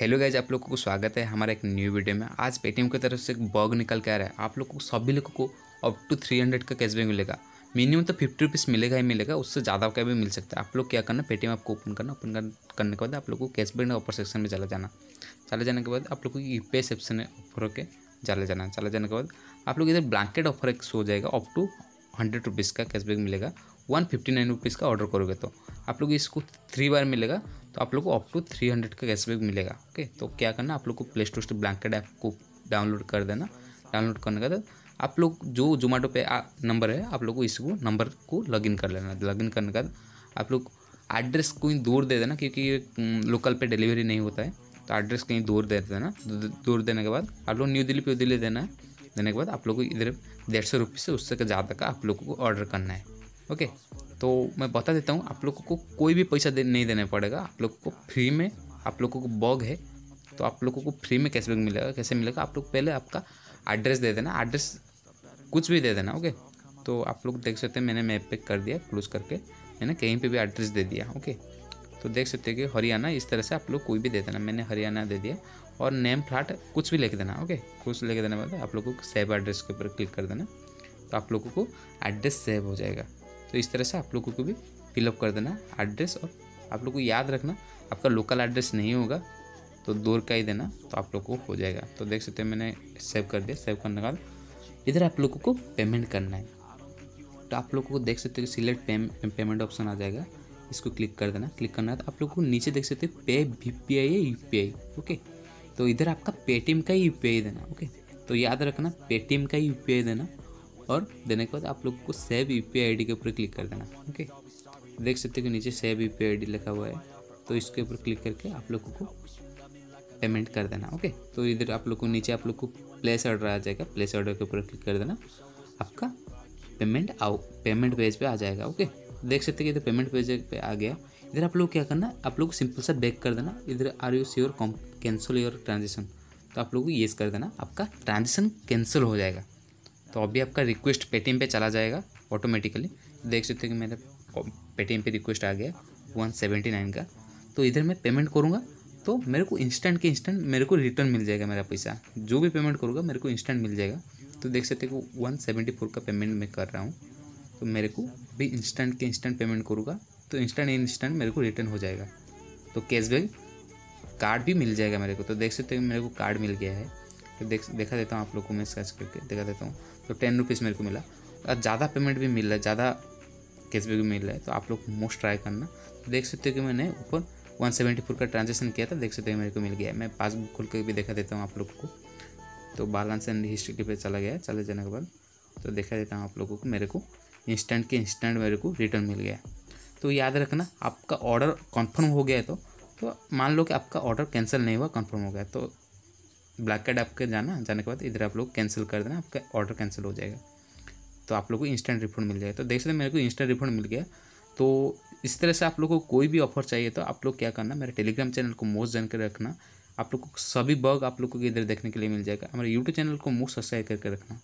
hello guys आप लोगों को स्वागत है हमारे एक न्यू वीडियो में आज पेटीएम की तरफ से एक बॉग निकल के आ रहा है आप लोगों को सभी लोगों को अप टू थ्री हंड्रेड का कैशबैक मिलेगा मिनिमम तो फिफ्टी रुपीज़ मिलेगा ही मिलेगा उससे ज़्यादा का भी मिल सकता है आप लोग क्या करना पेटीएम आपको ओपन करना ओपन करने के बाद आप लोग को कैशबैक ऑफर सेक्शन में चला जाना चला जाने के बाद आप लोग को यू पी सेक्शन में ऑफर होकर चला जाना चला जाने के बाद आप लोग इधर ब्लैंकेट ऑफर एक हो जाएगा अप टू हंड्रेड रुपीज़ का कैशबैक मिलेगा वन फिफ्टी नाइन रुपीज़ का ऑर्डर करोगे तो आप लोग इसको थ्री बार मिलेगा तो आप लोग को अप टू थ्री हंड्रेड का कैशबैक मिलेगा ओके तो क्या करना आप लोग को प्ले स्टोर से ब्लैंकेट ऐप को डाउनलोड कर देना डाउनलोड करने के बाद आप लोग जो जोमेटो पे नंबर है आप लोग को इसको नंबर को लॉगिन कर लेना लॉगिन करने के बाद आप लोग एड्रेस कोई दूर दे देना क्योंकि लोकल पे डिलीवरी नहीं होता है तो एड्रेस कहीं दूर दे देना दूर देने के बाद आप लोग न्यू दिल्ली पे दिल्ली देना है देने के बाद आप लोग को इधर डेढ़ सौ रुपये से उससे ज़्यादा का आप लोगों को ऑर्डर करना है ओके तो मैं बता देता हूँ आप लोगों को कोई भी पैसा दे, नहीं देना पड़ेगा आप लोगों को फ्री में आप लोगों को बॉग है तो आप लोगों को फ्री में कैशबैक मिलेगा कैसे मिलेगा आप लोग पहले आपका एड्रेस दे देना एड्रेस कुछ भी दे देना ओके तो आप लोग देख सकते हैं मैंने मैप पे कर दिया क्लोज करके मैंने कहीं पे भी एड्रेस दे दिया ओके तो देख सकते हैं कि हरियाणा इस तरह से आप लोग कोई भी दे देना मैंने हरियाणा दे दिया और नेम फ्लाट कुछ भी लिख देना ओके कुछ लिख देने बाद मतलब आप लोगों को सेव एड्रेस के ऊपर क्लिक कर देना तो आप लोगों को एड्रेस सेव हो जाएगा तो इस तरह से आप लोगों को भी फिलअप कर देना एड्रेस और आप लोग को याद रखना आपका लोकल एड्रेस नहीं होगा तो दूर का ही देना तो आप लोग को हो जाएगा तो देख सकते हैं मैंने सेव कर दिया सेव करने के बाद इधर आप लोगों को पेमेंट करना है तो आप लोगों को देख सकते हो सिलेक्ट पेम, पेमेंट ऑप्शन आ जाएगा इसको क्लिक कर देना क्लिक करना तो आप लोग को नीचे देख सकते हो पे वी पी आई या यू पी आई ओके तो इधर आपका पेटीएम का ही यू पी आई देना ओके तो याद रखना पेटीएम का ही यू पी आई देना और देने के बाद आप लोग को सेव यू पी के ऊपर क्लिक कर देना ओके देख सकते हो कि नीचे सेव यू पी लिखा हुआ है तो इसके ऊपर क्लिक करके आप लोगों को पेमेंट कर देना ओके तो इधर आप लोग को नीचे आप लोग को प्लेस ऑर्डर आ जाएगा प्लेस ऑर्डर के ऊपर क्लिक कर देना आपका पेमेंट आओ पेमेंट पेज पे आ जाएगा ओके देख सकते हैं कि इधर पेमेंट पेज पे आ गया इधर आप लोग क्या करना आप लोग सिंपल सा बैक कर देना इधर are you sure cancel your transaction तो आप लोग को येस कर देना आपका ट्रांजेक्शन कैंसिल हो जाएगा तो अभी आपका रिक्वेस्ट पेटीएम पे चला जाएगा ऑटोमेटिकली देख सकते हो कि मेरा पेटीएम पे रिक्वेस्ट आ गया वन सेवेंटी नाइन का तो इधर मैं पेमेंट करूँगा तो मेरे को इंस्टेंट के इंस्टेंट मेरे को रिटर्न मिल जाएगा मेरा पैसा जो भी पेमेंट करूँगा मेरे को इंस्टेंट मिल जाएगा तो देख सकते हो वन सेवेंटी फोर का पेमेंट मैं कर रहा हूँ तो मेरे को भी इंस्टेंट के इंस्टेंट पेमेंट करूँगा तो इंस्टेंट इंस्टेंट मेरे को रिटर्न हो जाएगा तो कैशबैक कार्ड भी मिल जाएगा मेरे को तो देख सकते हो मेरे को कार्ड मिल गया है तो देख देखा देता हूँ आप लोग को मैं स्क्रैच करके देखा देता हूँ तो टेन रुपीज़ मेरे को मिला और ज़्यादा पेमेंट भी मिल रहा है ज़्यादा कैशबैक भी मिल रहा है तो आप लोग मोस्ट ट्राई करना तो देख सकते हो कि मैंने ऊपर वन सेवेंटी फोर का ट्रांजेक्शन किया था देख सकते हो मेरे को मिल गया मैं पासबुक खोल के भी देखा देता हूँ आप लोग को तो बैलेंस एंड हिस्ट्री के पे चला गया चले जाने के बाद तो देखा देता हूँ आप लोगों को मेरे को इंस्टेंट के इंस्टेंट मेरे को रिटर्न मिल गया तो याद रखना आपका ऑर्डर कन्फर्म हो गया है तो, तो मान लो कि आपका ऑर्डर कैंसिल नहीं हुआ कन्फर्म हो गया तो ब्लैक कार्ड आपके जाना जाने के बाद इधर आप लोग कैंसिल कर देना आपका ऑर्डर कैंसिल हो जाएगा तो आप लोग को इंस्टेंट रिफंड मिल जाएगा तो देख सकते मेरे को इंस्टेंट रिफंड मिल गया तो इस तरह से आप लोग को कोई भी ऑफर चाहिए तो आप लोग क्या करना मेरे टेलीग्राम चैनल को मोस्ट जान कर रखना आप लोग को सभी बग आप लोग को इधर देखने के लिए मिल जाएगा हमारे यूट्यूब चैनल को मोस्ट सब्सक्राइब करके रखना